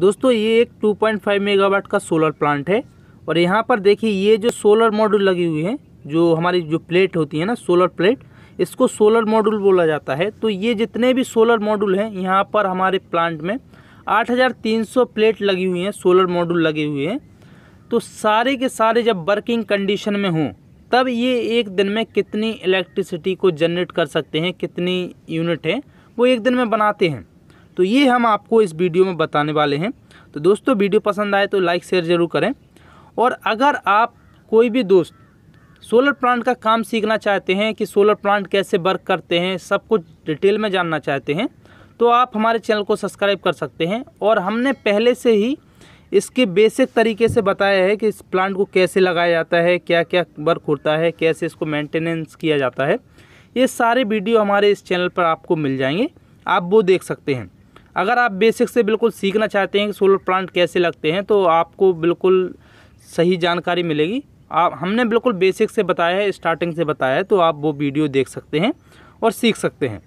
दोस्तों ये एक 2.5 मेगावाट का सोलर प्लांट है और यहाँ पर देखिए ये जो सोलर मॉड्यूल लगी हुई है जो हमारी जो प्लेट होती है ना सोलर प्लेट इसको सोलर मॉड्यूल बोला जाता है तो ये जितने भी सोलर मॉड्यूल हैं यहाँ पर हमारे प्लांट में 8,300 प्लेट लगी हुई हैं सोलर मॉड्यूल लगे हुए हैं तो सारे के सारे जब वर्किंग कंडीशन में हों तब ये एक दिन में कितनी इलेक्ट्रिसिटी को जनरेट कर सकते हैं कितनी यूनिट हैं वो एक दिन में बनाते हैं तो ये हम आपको इस वीडियो में बताने वाले हैं तो दोस्तों वीडियो पसंद आए तो लाइक शेयर ज़रूर करें और अगर आप कोई भी दोस्त सोलर प्लांट का काम सीखना चाहते हैं कि सोलर प्लांट कैसे वर्क करते हैं सब कुछ डिटेल में जानना चाहते हैं तो आप हमारे चैनल को सब्सक्राइब कर सकते हैं और हमने पहले से ही इसके बेसिक तरीके से बताया है कि इस प्लांट को कैसे लगाया जाता है क्या क्या वर्क होता है कैसे इसको मेंटेनेंस किया जाता है ये सारे वीडियो हमारे इस चैनल पर आपको मिल जाएंगे आप वो देख सकते हैं अगर आप बेसिक से बिल्कुल सीखना चाहते हैं कि सोलर प्लांट कैसे लगते हैं तो आपको बिल्कुल सही जानकारी मिलेगी आप हमने बिल्कुल बेसिक से बताया है स्टार्टिंग से बताया है तो आप वो वीडियो देख सकते हैं और सीख सकते हैं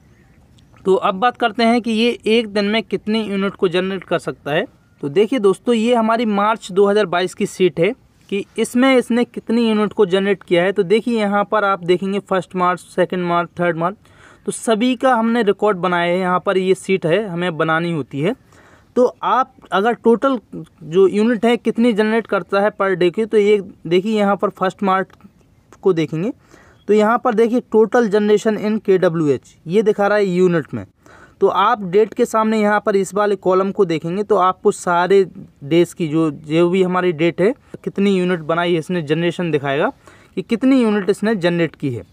तो अब बात करते हैं कि ये एक दिन में कितनी यूनिट को जनरेट कर सकता है तो देखिए दोस्तों ये हमारी मार्च 2022 की सीट है कि इसमें इसने कितनी यूनिट को जनरेट किया है तो देखिए यहाँ पर आप देखेंगे first March second March third March तो सभी का हमने रिकॉर्ड बनाया है यहाँ पर ये सीट है हमें बनानी होती है तो आप अगर टोटल जो यूनिट है कितनी जनरेट करता है पर डे की तो ये देखिए यहाँ पर फर्स्ट मार्च को देखेंगे तो यहाँ पर देखिए टोटल जनरेशन इन के डब्ल्यू एच ये दिखा रहा है यूनिट में तो आप डेट के सामने यहाँ पर इस वाले कॉलम को देखेंगे तो आपको सारे डेज की जो जो भी हमारी डेट है कितनी यूनिट बनाई है इसने जनरेशन दिखाएगा कि कितनी यूनिट इसने जनरेट की है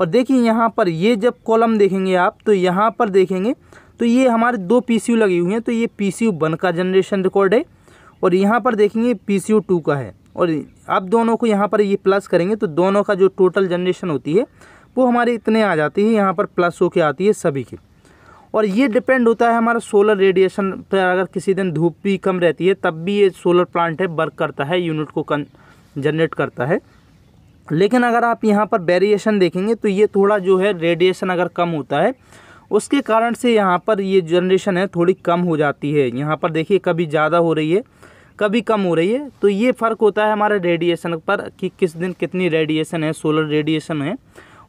और देखिए यहाँ पर ये जब कॉलम देखेंगे आप तो यहाँ पर देखेंगे तो ये हमारे दो पी लगी हुई हैं तो ये पी सी वन का जनरेशन रिकॉर्ड है और यहाँ पर देखेंगे पी सी टू का है और आप दोनों को यहाँ पर ये प्लस करेंगे तो दोनों का जो टोटल जनरेशन होती है वो हमारे इतने आ जाती है यहाँ पर प्लस के आती है सभी के और ये डिपेंड होता है हमारा सोलर रेडिएशन पर अगर किसी दिन धूप भी कम रहती है तब भी ये सोलर प्लांट है वर्क करता है यूनिट को कन जनरेट करता है लेकिन अगर आप यहाँ पर वेरिएशन देखेंगे तो ये थोड़ा जो है रेडिएशन अगर कम होता है उसके कारण से यहाँ पर ये जनरेशन है थोड़ी कम हो जाती है यहाँ पर देखिए कभी ज़्यादा हो रही है कभी कम हो रही है तो ये फ़र्क होता है हमारे रेडिएशन पर कि किस दिन कितनी रेडिएशन है सोलर रेडिएशन है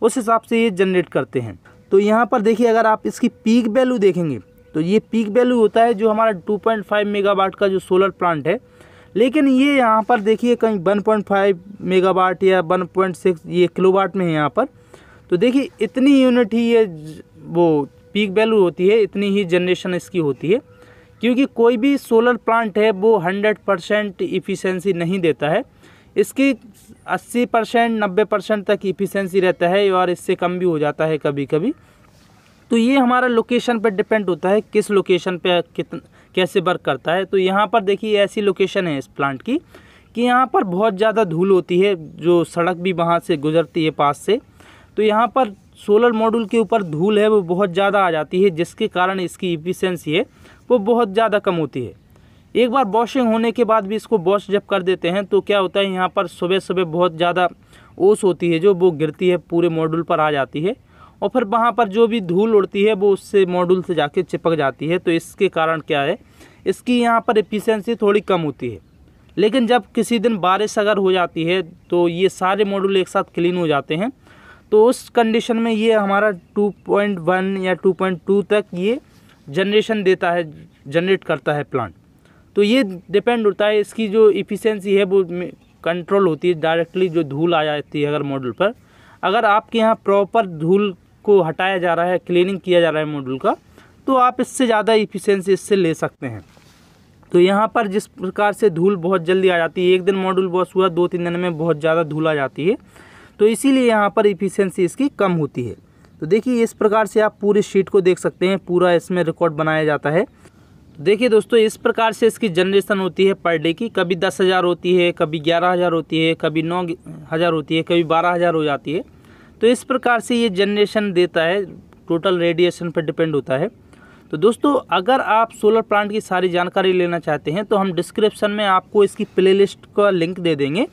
उस हिसाब से ये जनरेट करते हैं तो यहाँ पर देखिए अगर आप इसकी पीक वैल्यू देखेंगे तो ये पीक वैल्यू होता है जो हमारा 2.5 मेगावाट का जो सोलर प्लांट है लेकिन ये यहाँ पर देखिए कहीं 1.5 मेगावाट या 1.6 ये किलोवाट में है यहाँ पर तो देखिए इतनी यूनिट ही ये वो पीक वैल्यू होती है इतनी ही जनरेशन इसकी होती है क्योंकि कोई भी सोलर प्लांट है वो हंड्रेड परसेंट इफ़िशेंसी नहीं देता है इसकी अस्सी परसेंट नब्बे परसेंट तक इफ़िशेंसी रहता है और इससे कम भी हो जाता है कभी कभी तो ये हमारा लोकेशन पर डिपेंड होता है किस लोकेशन पर कितना कैसे वर्क करता है तो यहाँ पर देखिए ऐसी लोकेशन है इस प्लांट की कि यहाँ पर बहुत ज़्यादा धूल होती है जो सड़क भी वहाँ से गुजरती है पास से तो यहाँ पर सोलर मॉड्यूल के ऊपर धूल है वो बहुत ज़्यादा आ जाती है जिसके कारण इसकी इफिशेंसी है वो बहुत ज़्यादा कम होती है एक बार वॉशिंग होने के बाद भी इसको वॉश जब कर देते हैं तो क्या होता है यहाँ पर सुबह सुबह बहुत ज़्यादा ओस होती है जो वो गिरती है पूरे मॉड्यूल पर आ जाती है और फिर वहाँ पर जो भी धूल उड़ती है वो उससे मॉड्यूल से जाके चिपक जाती है तो इसके कारण क्या है इसकी यहाँ पर एफिशेंसी थोड़ी कम होती है लेकिन जब किसी दिन बारिश अगर हो जाती है तो ये सारे मॉड्यूल एक साथ क्लीन हो जाते हैं तो उस कंडीशन में ये हमारा 2.1 या 2.2 तक ये जनरेशन देता है जनरेट करता है प्लांट तो ये डिपेंड होता है इसकी जो इफ़िशेंसी है वो कंट्रोल होती है डायरेक्टली जो धूल आ जाती है अगर मॉडल पर अगर आपके यहाँ प्रॉपर धूल को हटाया जा रहा है क्लीनिंग किया जा रहा है मॉड्यूल का तो आप इससे ज़्यादा इफिशेंसी इससे ले सकते हैं तो यहाँ पर जिस प्रकार से धूल बहुत जल्दी आ जाती है एक दिन मॉड्यूल वॉश हुआ दो तीन दिन में बहुत ज़्यादा धूल आ जाती है तो इसीलिए यहाँ पर इफिशेंसी इसकी कम होती है तो देखिए इस प्रकार से आप पूरी शीट को देख सकते हैं पूरा इसमें रिकॉर्ड बनाया जाता है तो देखिए दोस्तों इस प्रकार से इसकी जनरेशन होती है पर डे की कभी दस हज़ार होती है कभी ग्यारह हज़ार होती है कभी नौ हज़ार होती है कभी बारह हज़ार हो जाती है तो इस प्रकार से ये जनरेशन देता है टोटल रेडिएशन पर डिपेंड होता है तो दोस्तों अगर आप सोलर प्लांट की सारी जानकारी लेना चाहते हैं तो हम डिस्क्रिप्शन में आपको इसकी प्लेलिस्ट का लिंक दे देंगे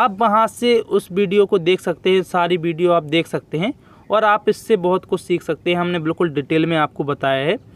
आप वहाँ से उस वीडियो को देख सकते हैं सारी वीडियो आप देख सकते हैं और आप इससे बहुत कुछ सीख सकते हैं हमने बिल्कुल डिटेल में आपको बताया है